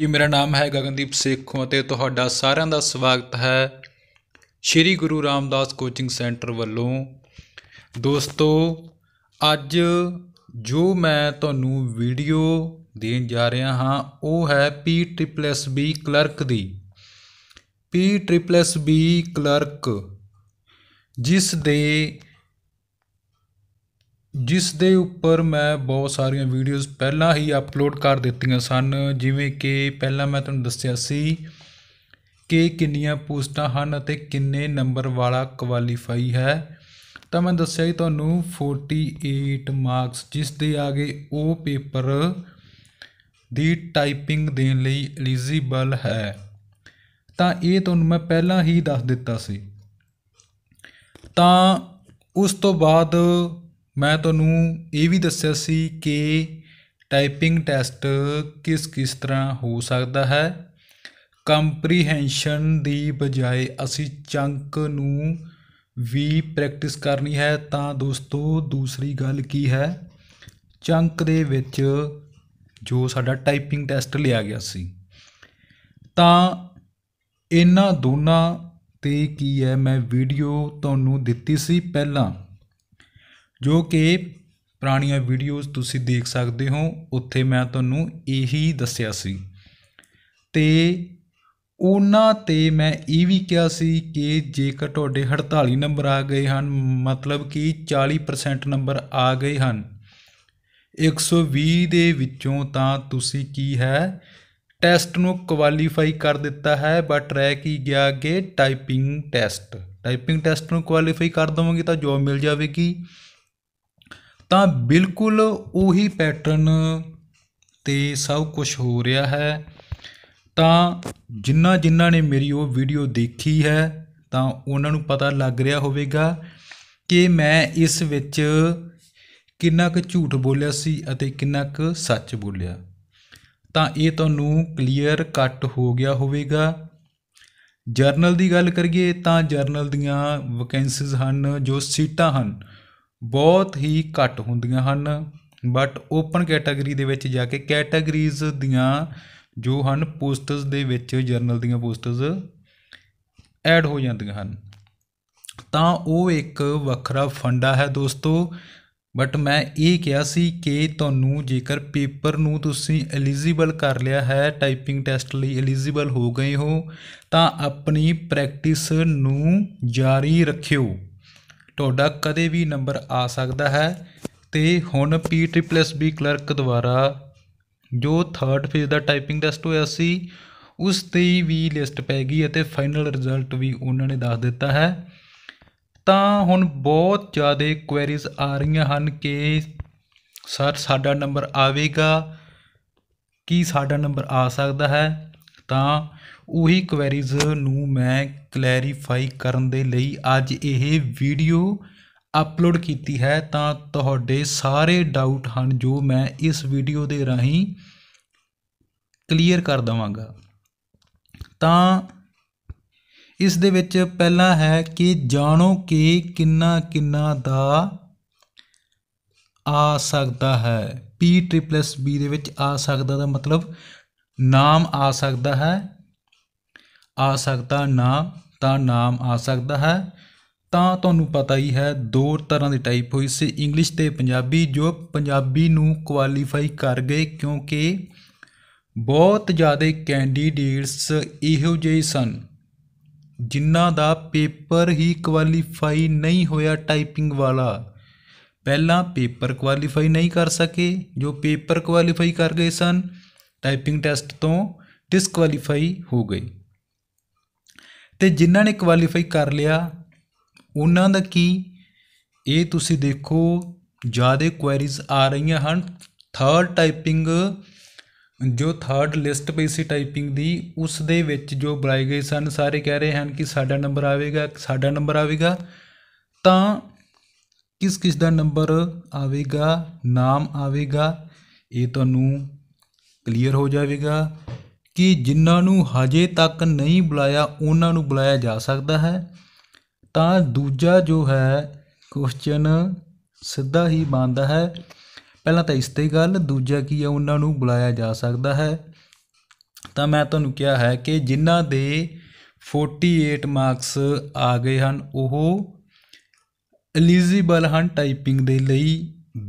ਜੀ ਮੇਰਾ ਨਾਮ ਹੈ ਗਗਨਦੀਪ ਸੇਖੋਂ ਅਤੇ ਤੁਹਾਡਾ ਸਾਰਿਆਂ ਦਾ ਸਵਾਗਤ ਹੈ ਸ਼੍ਰੀ ਗੁਰੂ ਰਾਮਦਾਸ ਕੋਚਿੰਗ ਸੈਂਟਰ ਵੱਲੋਂ ਦੋਸਤੋ ਅੱਜ ਜੋ ਮੈਂ ਤੁਹਾਨੂੰ ਵੀਡੀਓ ਦੇਣ ਜਾ ਰਿਹਾ ਹਾਂ ਉਹ ਹੈ P triple S B clerk ਦੀ P triple S B clerk ਜਿਸ ਦੇ ਜਿਸ ਦੇ ਉੱਪਰ ਮੈਂ ਬਹੁਤ ਸਾਰੀਆਂ ਵੀਡੀਓਜ਼ ਪਹਿਲਾਂ ਹੀ ਅਪਲੋਡ ਕਰ ਦਿੱਤੀਆਂ ਸਨ ਜਿਵੇਂ ਕਿ ਪਹਿਲਾਂ ਮੈਂ ਤੁਹਾਨੂੰ ਦੱਸਿਆ ਸੀ ਕਿ ਕਿੰਨੀਆਂ ਪੋਸਟਾਂ ਹਨ ਅਤੇ ਕਿੰਨੇ ਨੰਬਰ ਵਾਲਾ ਕੁਆਲੀਫਾਈ ਹੈ ਤਾਂ ਮੈਂ ਦੱਸਿਆ ਹੀ ਤੁਹਾਨੂੰ 48 ਮਾਰਕਸ ਜਿਸ ਦੇ ਆਗੇ ਉਹ ਪੇਪਰ ਦੀ ਟਾਈਪਿੰਗ ਦੇਣ ਲਈ ਐਲੀਜੀਬਲ ਹੈ ਤਾਂ ਇਹ ਤੁਹਾਨੂੰ ਮੈਂ ਪਹਿਲਾਂ ਹੀ ਦੱਸ ਦਿੱਤਾ ਸੀ ਤਾਂ ਉਸ ਤੋਂ ਬਾਅਦ ਮੈਂ ਤੁਹਾਨੂੰ ਇਹ ਵੀ ਦੱਸਿਆ ਸੀ ਕਿ ਟਾਈਪਿੰਗ ਟੈਸਟ ਕਿਸ ਕਿਸ ਤਰ੍ਹਾਂ ਹੋ ਸਕਦਾ ਹੈ ਕੰਪਰੀਹੈਂਸ਼ਨ ਦੀ ਬਜਾਏ ਅਸੀਂ ਚੰਕ ਨੂੰ ਵੀ ਪ੍ਰੈਕਟਿਸ ਕਰਨੀ ਹੈ ਤਾਂ ਦੋਸਤੋ ਦੂਸਰੀ ਗੱਲ ਕੀ ਹੈ ਚੰਕ ਦੇ ਵਿੱਚ ਜੋ ਸਾਡਾ ਟਾਈਪਿੰਗ ਟੈਸਟ ਲਿਆ ਗਿਆ ਸੀ ਤਾਂ ਇਹਨਾਂ ਦੋਨਾਂ ਤੇ ਕੀ ਹੈ ਮੈਂ ਵੀਡੀਓ ਤੁਹਾਨੂੰ ਦਿੱਤੀ ਸੀ ਪਹਿਲਾਂ ਜੋ ਕਿ ਪੁਰਾਣੀਆਂ ਵੀਡੀਓਜ਼ ਤੁਸੀਂ ਦੇਖ ਸਕਦੇ ਹੋ ਉੱਥੇ ਮੈਂ ਤੁਹਾਨੂੰ ਇਹੀ ਦੱਸਿਆ ਸੀ ਤੇ ਉਹਨਾਂ 'ਤੇ ਮੈਂ ਇਹ ਵੀ ਕਿਹਾ ਸੀ ਕਿ ਜੇਕਰ ਤੁਹਾਡੇ 48 ਨੰਬਰ ਆ ਗਏ ਹਨ ਮਤਲਬ ਕਿ 40% ਨੰਬਰ ਆ ਗਏ ਹਨ 120 ਦੇ ਵਿੱਚੋਂ ਤਾਂ ਤੁਸੀਂ ਕੀ ਹੈ ਟੈਸਟ ਨੂੰ ਕੁਆਲੀਫਾਈ ਕਰ ਦਿੱਤਾ ਹੈ ਬਟ ਰਹਿ ਕੀ ਗਿਆ ਅੱਗੇ ਟਾਈਪਿੰਗ ਟੈਸਟ ਟਾਈਪਿੰਗ ਟੈਸਟ ਨੂੰ ਕੁਆਲੀਫਾਈ ਕਰ ਦਵੋਗੇ ਤਾਂ ਜੋਬ ਮਿਲ ਜਾਵੇਗੀ ਤਾਂ ਬਿਲਕੁਲ ਉਹੀ ਪੈਟਰਨ 'ਤੇ ਸਭ ਕੁਝ ਹੋ ਰਿਹਾ ਹੈ ਤਾਂ ਜਿੰਨਾ ਜਿੰਨਾ ਨੇ ਮੇਰੀ ਉਹ ਵੀਡੀਓ ਦੇਖੀ ਹੈ ਤਾਂ ਉਹਨਾਂ ਨੂੰ ਪਤਾ ਲੱਗ ਰਿਹਾ ਹੋਵੇਗਾ ਕਿ ਮੈਂ ਇਸ ਵਿੱਚ ਕਿੰਨਾ ਕੁ ਝੂਠ ਬੋਲਿਆ ਸੀ ਅਤੇ ਕਿੰਨਾ ਕੁ ਸੱਚ ਬੋਲਿਆ ਤਾਂ ਇਹ ਤੁਹਾਨੂੰ ਕਲੀਅਰ ਕੱਟ ਹੋ ਗਿਆ ਹੋਵੇਗਾ ਜਰਨਲ ਦੀ ਗੱਲ ਕਰੀਏ ਤਾਂ ਜਰਨਲ ਦੀਆਂ ਵੈਕੈਂਸੀਜ਼ ਹਨ ਜੋ ਸੀਟਾਂ ਹਨ ਬਹੁਤ ਹੀ ਘੱਟ ਹੁੰਦੀਆਂ ਹਨ ਬਟ ਓਪਨ ਕੈਟਾਗਰੀ ਦੇ ਵਿੱਚ ਜਾ ਕੇ ਕੈਟਾਗਰੀਜ਼ ਦੀਆਂ ਜੋ ਹਨ ਪੋਸਟਸ ਦੇ ਵਿੱਚ ਜਰਨਲ ਦੀਆਂ ਪੋਸਟਸ ਐਡ ਹੋ ਜਾਂਦੀਆਂ ਹਨ ਤਾਂ ਉਹ ਇੱਕ ਵੱਖਰਾ ਫੰਡਾ ਹੈ ਦੋਸਤੋ ਬਟ ਮੈਂ ਇਹ ਕਿਹਾ ਸੀ ਕਿ ਤੁਹਾਨੂੰ ਜੇਕਰ ਪੇਪਰ ਨੂੰ ਤੁਸੀਂ ਐਲੀਜੀਬਲ ਕਰ ਲਿਆ ਹੈ ਟਾਈਪਿੰਗ ਟੈਸਟ ਲਈ ਐਲੀਜੀਬਲ ਹੋ ਗਏ ਹੋ ਤਾਂ ਆਪਣੀ ਪ੍ਰੈਕਟਿਸ ਨੂੰ ਜਾਰੀ ਰੱਖਿਓ ਤੁਹਾਡਾ ਕਦੇ ਵੀ ਨੰਬਰ ਆ ਸਕਦਾ ਹੈ ਤੇ ਹੁਣ P triple S B clerk ਦੁਆਰਾ ਜੋ ਥਰਡ ਫੇਜ਼ ਦਾ ਟਾਈਪਿੰਗ ਟੈਸਟ ਹੋਇਆ ਸੀ ਉਸ ਤੇ ਵੀ ਲਿਸਟ ਪੈ ਗਈ ਅਤੇ ਫਾਈਨਲ ਰਿਜ਼ਲਟ ਵੀ ਉਹਨਾਂ ਨੇ ਦੱਸ ਦਿੱਤਾ ਹੈ ਤਾਂ ਹੁਣ ਬਹੁਤ ਜ਼ਿਆਦਾ ਕੁਐਰੀਜ਼ ਆ ਰਹੀਆਂ ਹਨ ਕਿ ਸਰ ਸਾਡਾ ਨੰਬਰ ਆਵੇਗਾ ਕੀ ਸਾਡਾ ਨੰਬਰ ਆ ਸਕਦਾ ਹੈ ਤਾਂ ਉਹੀ ਕੁਐਰੀਜ਼ ਨੂੰ ਮੈਂ ਕਲੈਰੀਫਾਈ ਕਰਨ ਦੇ ਲਈ ਅੱਜ ਇਹ ਵੀਡੀਓ ਅਪਲੋਡ ਕੀਤੀ ਹੈ ਤਾਂ ਤੁਹਾਡੇ ਸਾਰੇ ਡਾਊਟ ਹਨ ਜੋ ਮੈਂ ਇਸ ਵੀਡੀਓ ਦੇ ਰਾਹੀਂ ਕਲੀਅਰ ਕਰ ਦਵਾਂਗਾ ਤਾਂ ਇਸ ਦੇ ਵਿੱਚ ਪਹਿਲਾ ਹੈ ਕਿ ਜਾਣੋ ਕਿ ਕਿੰਨਾ ਕਿੰਨਾ ਦਾ ਆ ਸਕਦਾ ਹੈ ਪੀ ਬੀ ਦੇ ਵਿੱਚ ਆ ਸਕਦਾ ਦਾ ਮਤਲਬ ਨਾਮ ਆ ਸਕਦਾ ਹੈ ਆ ਸਕਦਾ ਨਾ ਤਾਂ ਨਾਮ ਆ ਸਕਦਾ ਹੈ ਤਾਂ ਤੁਹਾਨੂੰ ਪਤਾ ਹੀ ਹੈ ਦੋ ਤਰ੍ਹਾਂ ਦੀ ਟਾਈਪ ਹੋਈ ਸੀ ਇੰਗਲਿਸ਼ ਤੇ ਪੰਜਾਬੀ ਜੋ ਪੰਜਾਬੀ ਨੂੰ ਕੁਆਲੀਫਾਈ ਕਰ ਗਏ ਕਿਉਂਕਿ ਬਹੁਤ ਜ਼ਿਆਦਾ ਕੈਂਡੀਡੇਟਸ ਇਹੋ ਜਿਹੇ ਸਨ ਜਿਨ੍ਹਾਂ ਦਾ ਪੇਪਰ ਹੀ ਕੁਆਲੀਫਾਈ ਨਹੀਂ ਹੋਇਆ ਟਾਈਪਿੰਗ ਵਾਲਾ ਪਹਿਲਾਂ ਪੇਪਰ ਕੁਆਲੀਫਾਈ ਨਹੀਂ ਕਰ ਸਕੇ ਜੋ ਪੇਪਰ ਕੁਆਲੀਫਾਈ ਕਰ ਗਏ ਸਨ ਟਾਈਪਿੰਗ ਟੈਸਟ ਤੋਂ ਡਿਸਕੁਆਲੀਫਾਈ ਹੋ ਗਏ ਤੇ ਜਿਨ੍ਹਾਂ ਨੇ ਕੁਆਲੀਫਾਈ ਕਰ ਲਿਆ ਉਹਨਾਂ ਦਾ ਕੀ ਇਹ ਤੁਸੀਂ ਦੇਖੋ ਜ਼ਿਆਦਾ ਕੁਐਰੀਜ਼ ਆ ਰਹੀਆਂ ਹਨ ਥਰਡ ਟਾਈਪਿੰਗ ਜੋ ਥਰਡ ਲਿਸਟ ਪਈ ਸੀ ਟਾਈਪਿੰਗ ਦੀ ਉਸ ਦੇ ਵਿੱਚ ਜੋ ਬੁਲਾਏ ਗਏ ਸਨ ਸਾਰੇ ਕਹਿ ਰਹੇ ਹਨ ਕਿ ਸਾਡਾ ਨੰਬਰ ਆਵੇਗਾ ਸਾਡਾ ਨੰਬਰ ਆਵੇਗਾ ਤਾਂ ਕਿਸ ਕਿਸ ਦਾ ਨੰਬਰ ਆਵੇਗਾ ਨਾਮ ਆਵੇਗਾ ਇਹ ਤੁਹਾਨੂੰ ਕਲੀਅਰ ਹੋ ਜਾਵੇਗਾ ਕਿ ਜਿਨ੍ਹਾਂ ਨੂੰ ਹਜੇ ਤੱਕ ਨਹੀਂ ਬੁਲਾਇਆ ਉਹਨਾਂ ਨੂੰ ਬੁਲਾਇਆ ਜਾ ਸਕਦਾ ਹੈ ਤਾਂ ਦੂਜਾ ਜੋ ਹੈ ਕੁਐਸਚਨ ਸਿੱਧਾ ਹੀ ਬੰਦਾ ਹੈ ਪਹਿਲਾਂ ਤਾਂ ਇਸ ਤੇ ਗੱਲ ਦੂਜਾ ਕੀ ਹੈ ਉਹਨਾਂ ਨੂੰ ਬੁਲਾਇਆ ਜਾ ਸਕਦਾ ਹੈ ਤਾਂ ਮੈਂ ਤੁਹਾਨੂੰ ਕਿਹਾ ਹੈ ਕਿ ਜਿਨ੍ਹਾਂ ਦੇ 48 ਮਾਰਕਸ ਆ ਗਏ ਹਨ ਉਹ ਐਲੀਜੀਬਲ ਹਨ ਟਾਈਪਿੰਗ ਦੇ ਲਈ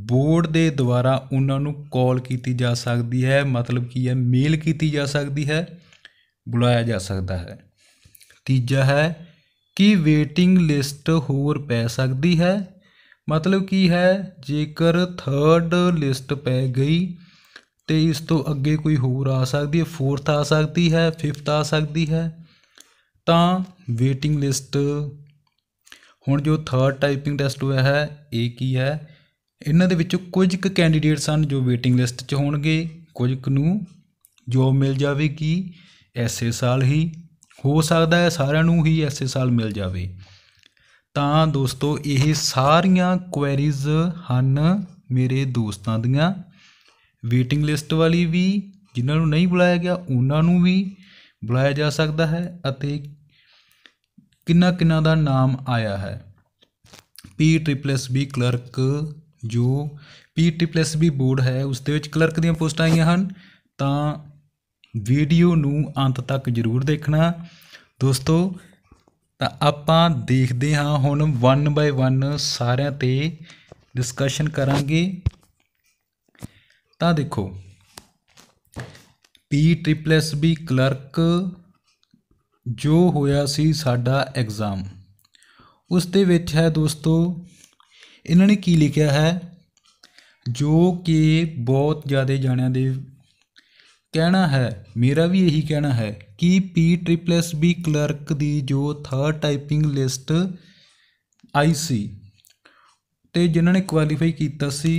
ਬੋਰਡ ਦੇ ਦੁਆਰਾ ਉਹਨਾਂ ਨੂੰ ਕਾਲ ਕੀਤੀ ਜਾ ਸਕਦੀ ਹੈ ਮਤਲਬ ਕੀ ਹੈ ਮੇਲ ਕੀਤੀ ਜਾ ਸਕਦੀ ਹੈ ਬੁਲਾਇਆ ਜਾ ਸਕਦਾ ਹੈ ਤੀਜਾ ਹੈ ਕਿ ਵੇਟਿੰਗ ਲਿਸਟ ਹੋਰ ਪੈ ਸਕਦੀ ਹੈ ਮਤਲਬ ਕੀ ਹੈ ਜੇਕਰ ਥਰਡ ਲਿਸਟ ਪੈ ਗਈ ਤੇ ਇਸ ਤੋਂ ਅੱਗੇ ਕੋਈ ਹੋਰ ਆ ਸਕਦੀ ਹੈ ਫੋਰਥ ਆ ਸਕਦੀ ਹੈ ਫਿਫਥ ਆ ਸਕਦੀ ਹੈ ਤਾਂ ਵੇਟਿੰਗ ਲਿਸਟ ਹੁਣ ਜੋ ਥਰਡ ਟਾਈਪਿੰਗ ਟੈਸਟ ਹੋਇਆ ਹੈ ਇਹ ਕੀ ਹੈ ਇਹਨਾਂ ਦੇ ਵਿੱਚੋਂ ਕੁਝ ਕੁ ਕੈਂਡੀਡੇਟਸ ਹਨ ਜੋ ਵੇਟਿੰਗ ਲਿਸਟ 'ਚ ਹੋਣਗੇ ਕੁਝ ਕੁ ਨੂੰ ਜੋਬ ਮਿਲ ਜਾਵੇਗੀ ਐਸੇ ਸਾਲ ਹੀ ਹੋ ਸਕਦਾ ਹੈ ਸਾਰਿਆਂ ਨੂੰ ਹੀ ਐਸੇ ਸਾਲ ਮਿਲ ਜਾਵੇ ਤਾਂ ਦੋਸਤੋ ਇਹ ਸਾਰੀਆਂ ਕੁਐਰੀਜ਼ ਹਨ ਮੇਰੇ ਦੋਸਤਾਂ ਦੀਆਂ ਵੇਟਿੰਗ ਲਿਸਟ ਵਾਲੀ ਵੀ ਜਿਨ੍ਹਾਂ ਨੂੰ ਨਹੀਂ ਬੁਲਾਇਆ ਗਿਆ ਉਹਨਾਂ ਨੂੰ ਵੀ ਬੁਲਾਇਆ ਜਾ ਸਕਦਾ ਹੈ ਅਤੇ ਕਿੰਨਾ ਕਿੰਨਾ ਦਾ ਨਾਮ ਆਇਆ ਹੈ P triple S B clerk ਜੋ ਵੀ ਬੋਰਡ ਹੈ ਉਸ ਦੇ ਵਿੱਚ ਕਲਰਕ ਦੀਆਂ ਪੋਸਟਾਂ ਆਈਆਂ ਹਨ ਤਾਂ ਵੀਡੀਓ ਨੂੰ ਅੰਤ ਤੱਕ ਜ਼ਰੂਰ ਦੇਖਣਾ ਦੋਸਤੋ ਤਾਂ ਆਪਾਂ ਦੇਖਦੇ ਹਾਂ ਹੁਣ 1 ਬਾਈ 1 ਸਾਰਿਆਂ ਤੇ ਡਿਸਕਸ਼ਨ ਕਰਾਂਗੇ ਤਾਂ ਦੇਖੋ ਪੀ ਟ੍ਰਿਪਲਸ ਬੀ ਕਲਰਕ ਜੋ ਹੋਇਆ ਸੀ ਸਾਡਾ ਐਗਜ਼ਾਮ ਉਸ ਦੇ ਵਿੱਚ ਹੈ ਦੋਸਤੋ ਇਹਨਾਂ ਨੇ ਕੀ ਲਿਖਿਆ ਹੈ ਜੋ ਕਿ ਬਹੁਤ ਜ਼ਿਆਦਾ ਜਾਣਿਆਂ ਦੇ ਕਹਿਣਾ ਹੈ ਮੇਰਾ ਵੀ ਇਹੀ ਕਹਿਣਾ ਹੈ ਕਿ P triple S B clerk ਦੀ ਜੋ ਥਰਡ ਟਾਈਪਿੰਗ ਲਿਸਟ ਆਈ ਸੀ ਤੇ ਜਿਨ੍ਹਾਂ ਨੇ ਕੁਆਲੀਫਾਈ ਕੀਤਾ ਸੀ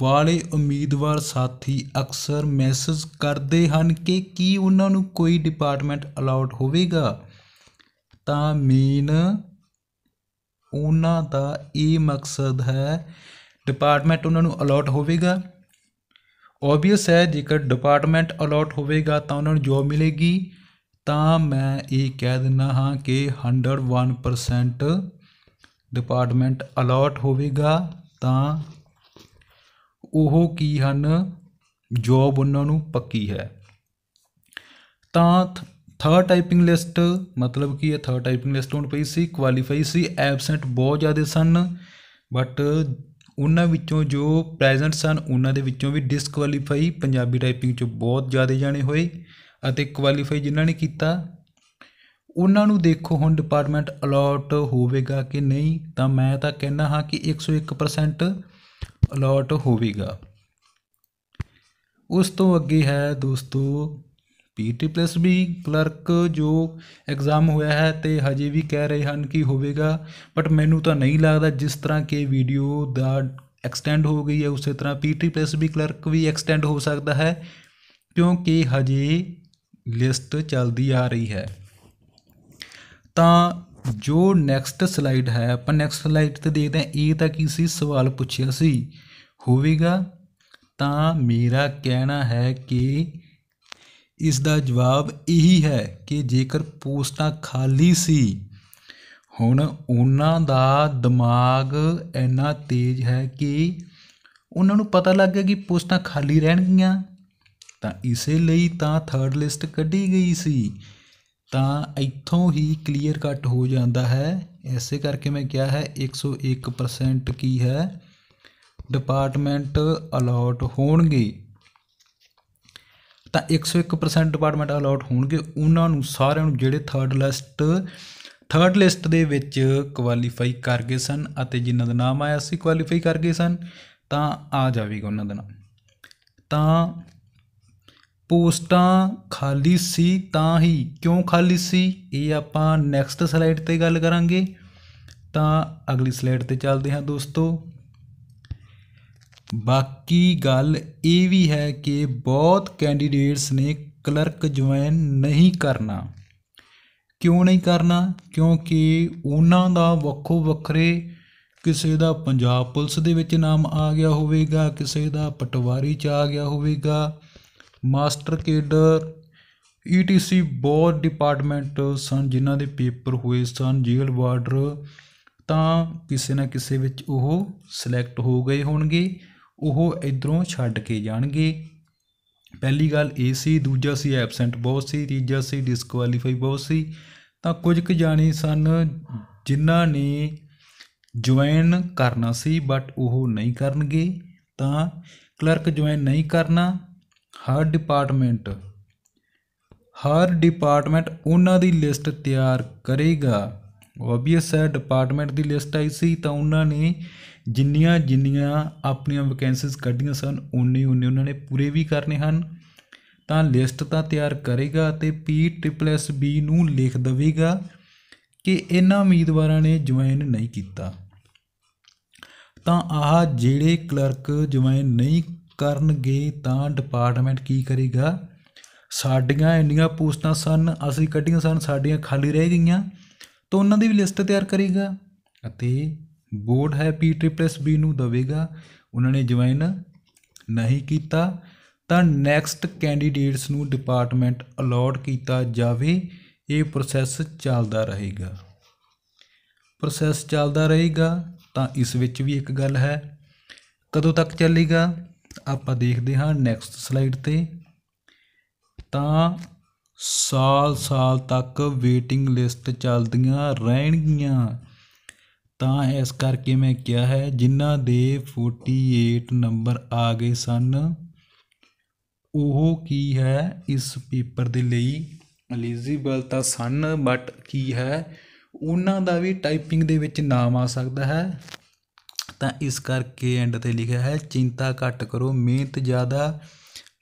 ਵਾਲੇ ਉਮੀਦਵਾਰ ਸਾਥੀ ਅਕਸਰ ਮੈਸੇਜ ਕਰਦੇ ਹਨ ਕਿ ਕੀ ਉਹਨਾਂ ਨੂੰ ਕੋਈ ਡਿਪਾਰਟਮੈਂਟ ਅਲਾਉਟ ਹੋਵੇਗਾ ਤਾਂ ਮੀਨ ਉਹਨਾਂ ਦਾ ਇਹ ਮਕਸਦ ਹੈ ਡਿਪਾਰਟਮੈਂਟ ਉਹਨਾਂ ਨੂੰ ਅਲੋਟ ਹੋਵੇਗਾ ਆਬਵੀਅਸ ਹੈ ਜੇਕਰ ਡਿਪਾਰਟਮੈਂਟ ਅਲੋਟ ਹੋਵੇਗਾ ਤਾਂ ਉਹਨਾਂ ਨੂੰ ਜੋਬ ਮਿਲੇਗੀ ਤਾਂ ਮੈਂ ਇਹ ਕਹਿ ਦਿੰਨਾ ਹਾਂ ਕਿ 101% ਡਿਪਾਰਟਮੈਂਟ ਅਲੋਟ ਹੋਵੇਗਾ ਤਾਂ ਉਹ ਕੀ ਹਨ ਜੋਬ ਉਹਨਾਂ ਨੂੰ ਪੱਕੀ ਹੈ ਤਾਂ ਥਰਡ ਟਾਈਪਿੰਗ ਲਿਸਟ ਮਤਲਬ ਕੀ ਹੈ ਥਰਡ ਟਾਈਪਿੰਗ ਲਿਸਟ ਹੋਣ ਪਈ ਸੀ ਕੁਆਲੀਫਾਈ ਸੀ ਐਬਸੈਂਟ ਬਹੁਤ ਜ਼ਿਆਦੇ ਸਨ ਬਟ ਉਹਨਾਂ ਵਿੱਚੋਂ ਜੋ ਪ੍ਰੈਜ਼ੈਂਟ ਸਨ ਉਹਨਾਂ ਦੇ ਵਿੱਚੋਂ ਵੀ ਡਿਸਕੁਆਲੀਫਾਈ ਪੰਜਾਬੀ ਟਾਈਪਿੰਗ ਚ ਬਹੁਤ ਜ਼ਿਆਦੇ ਜਾਣੇ ਹੋਏ ਅਤੇ ਕੁਆਲੀਫਾਈ ਜਿਨ੍ਹਾਂ ਨੇ ਕੀਤਾ ਉਹਨਾਂ ਨੂੰ ਦੇਖੋ ਹੁਣ ਡਿਪਾਰਟਮੈਂਟ ਅਲਾਟ ਹੋਵੇਗਾ ਕਿ ਨਹੀਂ ਤਾਂ ਮੈਂ ਤਾਂ ਕਹਿਣਾ ਹਾਂ ਕਿ 101% ਅਲਾਟ ਹੋਵੇਗਾ ਉਸ ਤੋਂ ਅੱਗੇ ਹੈ ਦੋਸਤੋ ਪੀਟੀ ਪਲੱਸ ਵੀ ਕਲਰਕ ਜੋ ਐਗਜ਼ਾਮ ਹੋਇਆ ਹੈ ਤੇ ਹਜੇ ਵੀ ਕਹਿ ਰਹੇ ਹਨ ਕਿ ਹੋਵੇਗਾ ਬਟ ਮੈਨੂੰ ਤਾਂ ਨਹੀਂ ਲੱਗਦਾ ਜਿਸ ਤਰ੍ਹਾਂ ਕਿ ਵੀਡੀਓ ਦਾ ਐਕਸਟੈਂਡ ਹੋ ਗਈ ਹੈ ਉਸੇ ਤਰ੍ਹਾਂ ਪੀਟੀ ਪਲੱਸ ਵੀ ਕਲਰਕ ਵੀ ਐਕਸਟੈਂਡ ਹੋ ਸਕਦਾ ਹੈ ਕਿਉਂਕਿ ਹਜੇ ਲਿਸਟ ਚੱਲਦੀ ਆ ਰਹੀ ਹੈ ਤਾਂ ਜੋ ਨੈਕਸਟ ਸਲਾਈਡ ਹੈ ਆਪਾਂ ਨੈਕਸਟ ਸਲਾਈਡ ਤੇ ਦੇਖਦੇ ਹਾਂ ਇਹ ਤਾਂ ਕੀ ਸੀ ਸਵਾਲ ਪੁੱਛਿਆ ਸੀ ਹੋਵੇਗਾ ਤਾਂ ਮੇਰਾ ਕਹਿਣਾ ਹੈ ਕਿ ਇਸ ਦਾ ਜਵਾਬ ਇਹੀ ਹੈ ਕਿ ਜੇਕਰ ਪੋਸਟਾਂ ਖਾਲੀ ਸੀ ਹੁਣ ਉਹਨਾਂ ਦਾ ਦਿਮਾਗ ਇੰਨਾ ਤੇਜ਼ ਹੈ ਕਿ ਉਹਨਾਂ ਨੂੰ ਪਤਾ ਲੱਗ ਗਿਆ ਕਿ ਪੋਸਟਾਂ ਖਾਲੀ ਰਹਿਣਗੀਆਂ ਤਾਂ ਇਸੇ ਲਈ ਤਾਂ ਥਰਡ ਲਿਸਟ ਕੱਢੀ ਗਈ ਸੀ ਤਾਂ ਇੱਥੋਂ ਹੀ ਕਲੀਅਰ ਕੱਟ ਹੋ ਜਾਂਦਾ ਹੈ ਐਸੇ ਕਰਕੇ ਮੈਂ ਕਿਹਾ ਹੈ 101% ਕੀ ਹੈ ਡਿਪਾਰਟਮੈਂਟ ਅਲਾਟ ਹੋਣਗੇ ਤਾਂ 101% ਡਿਪਾਰਟਮੈਂਟ ਅਲਾਟ ਹੋਣਗੇ ਉਹਨਾਂ ਨੂੰ ਸਾਰਿਆਂ ਨੂੰ ਜਿਹੜੇ ਥਰਡ ਲਿਸਟ ਥਰਡ ਲਿਸਟ ਦੇ ਵਿੱਚ ਕੁਆਲੀਫਾਈ ਕਰ ਗਏ ਸਨ ਅਤੇ ਜਿਨ੍ਹਾਂ ਦਾ ਨਾਮ ਆਇਆ ਸੀ ਕੁਆਲੀਫਾਈ ਕਰ ਗਏ ਸਨ ਤਾਂ ਆ ਜਾਵੇਗਾ ਉਹਨਾਂ ਦਾ ਨਾਮ ਤਾਂ ਪੋਸਟਾਂ ਖਾਲੀ ਸੀ ਤਾਂ ਹੀ ਕਿਉਂ ਖਾਲੀ ਸੀ ਇਹ ਆਪਾਂ ਨੈਕਸਟ ਸਲਾਈਡ ਤੇ ਗੱਲ ਕਰਾਂਗੇ ਤਾਂ ਅਗਲੀ ਸਲਾਈਡ ਤੇ ਚੱਲਦੇ ਹਾਂ ਦੋਸਤੋ ਬਾਕੀ ਗੱਲ ਇਹ ਵੀ ਹੈ ਕਿ ਬਹੁਤ ਕੈਂਡੀਡੇਟਸ ਨੇ ਕਲਰਕ ਜੁਆਇਨ ਨਹੀਂ ਕਰਨਾ ਕਿਉਂ ਨਹੀਂ ਕਰਨਾ ਕਿਉਂਕਿ ਉਹਨਾਂ ਦਾ ਵੱਖੋ ਵੱਖਰੇ ਕਿਸੇ ਦਾ ਪੰਜਾਬ ਪੁਲਿਸ ਦੇ ਵਿੱਚ ਨਾਮ ਆ ਗਿਆ ਹੋਵੇਗਾ ਕਿਸੇ ਦਾ ਪਟਵਾਰੀ ਚ ਆ ਗਿਆ ਹੋਵੇਗਾ ਮਾਸਟਰ ਕੇਡਰ ਈਟੀਸੀ e ਬਹੁਤ ਡਿਪਾਰਟਮੈਂਟ ਸਨ ਜਿਨ੍ਹਾਂ ਦੇ ਪੇਪਰ ਹੋਏ ਸਨ ਜੇਲ ਬਾਰਡਰ ਤਾਂ ਕਿਸੇ ਨਾ ਕਿਸੇ ਵਿੱਚ ਉਹ ਸਿਲੈਕਟ ਹੋ ਗਏ ਹੋਣਗੇ ਉਹ ਇਧਰੋਂ ਛੱਡ ਕੇ ਜਾਣਗੇ ਪਹਿਲੀ ਗੱਲ ਏ ਸੀ ਦੂਜਾ ਸੀ ਐਬਸੈਂਟ ਬਹੁਤ ਸੀ ਤੀਜਾ ਸੀ ਡਿਸਕੁਆਲੀਫਾਈ ਬਹੁਤ ਸੀ ਤਾਂ ਕੁਝ ਕੁ ਜਾਣੇ ਸਨ ਜਿਨ੍ਹਾਂ ਨੇ ਜੁਆਇਨ ਕਰਨਾ ਸੀ ਬਟ ਉਹ ਨਹੀਂ ਕਰਨਗੇ ਤਾਂ ਕਲਰਕ ਜੁਆਇਨ ਨਹੀਂ ਕਰਨਾ ਹਰ ਡਿਪਾਰਟਮੈਂਟ ਹਰ ਡਿਪਾਰਟਮੈਂਟ ਉਹਨਾਂ ਦੀ ਲਿਸਟ ਤਿਆਰ ਕਰੇਗਾ ਆਬਵੀਅਸ ਹੈ ਡਿਪਾਰਟਮੈਂਟ ਦੀ ਲਿਸਟ ਆਈ ਸੀ ਤਾਂ ਉਹਨਾਂ ਨੇ ਜਿੰਨੀਆਂ ਜਿੰਨੀਆਂ ਆਪਣੀਆਂ ਵੈਕੈਂਸੀਜ਼ ਕੱਢੀਆਂ ਸਨ ਉਨੇ ਉਨੇ ਉਹਨਾਂ ਨੇ ਪੂਰੇ ਵੀ ਕਰਨੇ ਹਨ ਤਾਂ ਲਿਸਟ ਤਾਂ ਤਿਆਰ ਕਰੇਗਾ ਤੇ ਪੀ ਟ੍ਰਿਪਲ ਐਸ ਬੀ ਨੂੰ ਲਿਖ ਦੇਵੇਗਾ ਕਿ ਇਹਨਾਂ ਉਮੀਦਵਾਰਾਂ ਨੇ ਜੁਆਇਨ ਨਹੀਂ ਕੀਤਾ ਤਾਂ ਆਹ ਜਿਹੜੇ ਕਲਰਕ ਜੁਆਇਨ ਨਹੀਂ ਕਰਨਗੇ ਤਾਂ ਡਿਪਾਰਟਮੈਂਟ ਕੀ ਕਰੇਗਾ ਸਾਡੀਆਂ ਇੰਨੀਆਂ ਪੋਸਟਾਂ ਸਨ ਅਸੀਂ ਕੱਢੀਆਂ ਸਨ ਸਾਡੀਆਂ ਖਾਲੀ ਰਹਿ ਗਈਆਂ ਤਾਂ ਉਹਨਾਂ ਦੀ ਵੀ ਲਿਸਟ ਤਿਆਰ ਕਰੇਗਾ ਅਤੇ ਬੋਰਡ ਹੈ ਪੀ P ਬੀ ਨੂੰ ਦੇਵੇਗਾ ਉਹਨਾਂ ਨੇ ਜੁਆਇਨ ਨਹੀਂ ਕੀਤਾ ਤਾਂ ਨੈਕਸਟ ਕੈਂਡੀਡੇਟਸ ਨੂੰ ਡਿਪਾਰਟਮੈਂਟ ਅਲਾਟ ਕੀਤਾ ਜਾਵੇ ਇਹ ਪ੍ਰੋਸੈਸ ਚੱਲਦਾ ਰਹੇਗਾ ਪ੍ਰੋਸੈਸ ਚੱਲਦਾ ਰਹੇਗਾ ਤਾਂ ਇਸ ਵਿੱਚ ਵੀ ਇੱਕ ਗੱਲ ਹੈ ਕਦੋਂ ਤੱਕ ਚੱਲੇਗਾ ਆਪਾਂ ਦੇਖਦੇ ਹਾਂ ਨੈਕਸਟ ਸਲਾਈਡ ਤੇ ਤਾਂ ਸਾਲ ਸਾਲ ਤੱਕ ਵੇਟਿੰਗ ਲਿਸਟ ਚੱਲਦੀਆਂ ਰਹਿਣਗੀਆਂ ਤਾਂ ਇਸ ਕਰਕੇ ਮੈਂ ਕਿਹਾ ਹੈ ਜਿਨ੍ਹਾਂ ਦੇ 48 ਨੰਬਰ ਆ ਗਏ ਸਨ ਉਹ ਕੀ ਹੈ ਇਸ ਪੇਪਰ ਦੇ ਲਈ ਐਲੀਜੀਬਲ ਤਾਂ ਸਨ ਬਟ ਕੀ ਹੈ ਉਹਨਾਂ ਦਾ ਵੀ ਟਾਈਪਿੰਗ ਦੇ ਵਿੱਚ ਨਾਮ ਆ ਸਕਦਾ ਹੈ ਤਾਂ ਇਸ ਕਰਕੇ ਐਂਡ ਤੇ ਲਿਖਿਆ ਹੈ ਚਿੰਤਾ ਘੱਟ ਕਰੋ ਮਿਹਨਤ ਜ਼ਿਆਦਾ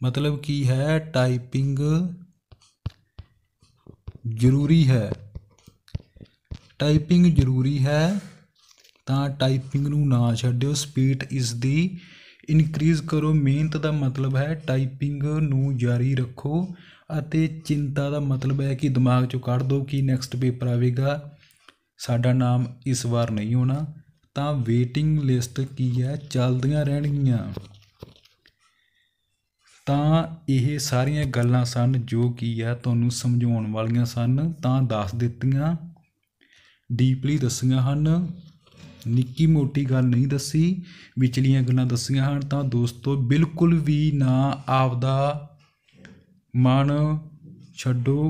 ਮਤਲਬ ਕੀ ਹੈ ਟਾਈਪਿੰਗ ਜ਼ਰੂਰੀ ਹੈ ਟਾਈਪਿੰਗ ਜ਼ਰੂਰੀ ਹੈ ਤਾਂ ਟਾਈਪਿੰਗ ਨੂੰ ਨਾ ਛੱਡਿਓ ਸਪੀਡ ਇਸ ਦੀ ਇਨਕਰੀਜ਼ ਕਰੋ ਮਿਹਨਤ ਦਾ ਮਤਲਬ ਹੈ ਟਾਈਪਿੰਗ ਨੂੰ ਜਾਰੀ ਰੱਖੋ ਅਤੇ ਚਿੰਤਾ ਦਾ ਮਤਲਬ ਹੈ ਕਿ ਦਿਮਾਗ ਚੋਂ ਕੱਢ ਦਿਓ ਕਿ ਨੈਕਸਟ ਪੇਪਰ ਆਵੇਗਾ ਸਾਡਾ ਨਾਮ ਇਸ ਵਾਰ ਨਹੀਂ ਹੋਣਾ ਤਾਂ ਵੇਟਿੰਗ ਲਿਸਟ ਕੀ ਹੈ ਚੱਲਦੀਆਂ ਰਹਿਣਗੀਆਂ ਤਾਂ ਇਹ ਸਾਰੀਆਂ ਗੱਲਾਂ ਸਨ ਜੋ ਕੀ ਹੈ ਤੁਹਾਨੂੰ ਸਮਝਾਉਣ ਵਾਲੀਆਂ ਸਨ ਤਾਂ ਦੱਸ ਦਿੱਤੀਆਂ ਡੀਪਲੀ ਦੱਸੀਆਂ ਹਨ ਨਿੱਕੀ ਮੋਟੀ ਗੱਲ ਨਹੀਂ ਦੱਸੀ ਵਿਚਲੀਆਂ ਗੱਲਾਂ ਦੱਸੀਆਂ ਹਨ ਤਾਂ ਦੋਸਤੋ ਬਿਲਕੁਲ ਵੀ ਨਾ ਆਪਦਾ ਮਨ ਛੱਡੋ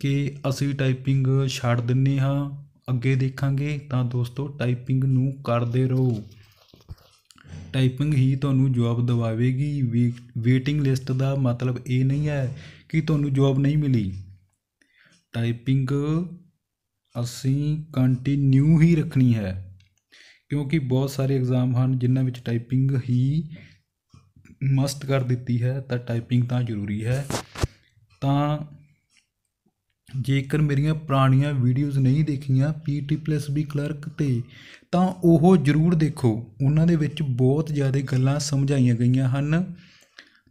ਕਿ ਅਸੀਂ ਟਾਈਪਿੰਗ ਛੱਡ ਦਿੰਨੇ ਹਾਂ ਅੱਗੇ ਦੇਖਾਂਗੇ ਤਾਂ ਦੋਸਤੋ ਟਾਈਪਿੰਗ ਨੂੰ ਕਰਦੇ ਰਹੋ ਟਾਈਪਿੰਗ ਹੀ ਤੁਹਾਨੂੰ ਜੌਬ ਦਿਵਾਵੇਗੀ ਵੇਟਿੰਗ ਲਿਸਟ ਦਾ ਮਤਲਬ ਇਹ ਨਹੀਂ ਹੈ ਕਿ ਤੁਹਾਨੂੰ ਜੌਬ ਨਹੀਂ ਮਿਲੀ ਟਾਈਪਿੰਗ ਅਸੀਂ ਕੰਟੀਨਿਊ ਹੀ ਰੱਖਣੀ ਹੈ ਕਿਉਂਕਿ ਬਹੁਤ ਸਾਰੇ ਐਗਜ਼ਾਮ ਹਨ ਜਿਨ੍ਹਾਂ ਵਿੱਚ ਟਾਈਪਿੰਗ ਹੀ ਮਸਟ ਕਰ ਦਿੱਤੀ ਹੈ ਤਾਂ ਟਾਈਪਿੰਗ ਤਾਂ ਜ਼ਰੂਰੀ ਹੈ ਤਾਂ ਜੇਕਰ ਮੇਰੀਆਂ ਪੁਰਾਣੀਆਂ ਵੀਡੀਓਜ਼ ਨਹੀਂ ਦੇਖੀਆਂ ਪੀਟੀ ਪਲੱਸ ਵੀ ਕਲਰਕ ਤੇ ਤਾਂ ਉਹ ਜ਼ਰੂਰ ਦੇਖੋ ਉਹਨਾਂ ਦੇ ਵਿੱਚ ਬਹੁਤ ਜ਼ਿਆਦਾ ਗੱਲਾਂ ਸਮਝਾਈਆਂ ਗਈਆਂ ਹਨ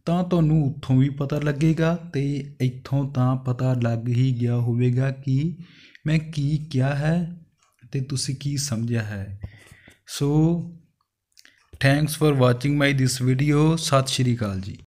ਤਾਂ ਤੁਹਾਨੂੰ ਉੱਥੋਂ ਵੀ ਪਤਾ ਲੱਗੇਗਾ ਤੇ ਇੱਥੋਂ ਤਾਂ ਪਤਾ ਲੱਗ ਹੀ ਗਿਆ ਹੋਵੇਗਾ ਕਿ ਮੈਂ ਕੀ ਕਿਹਾ ਹੈ ਤੇ ਤੁਸੀਂ ਕੀ ਸਮਝਿਆ ਹੈ so thanks for watching my this video ਸਤਿ ਸ਼੍ਰੀ ਅਕਾਲ ਜੀ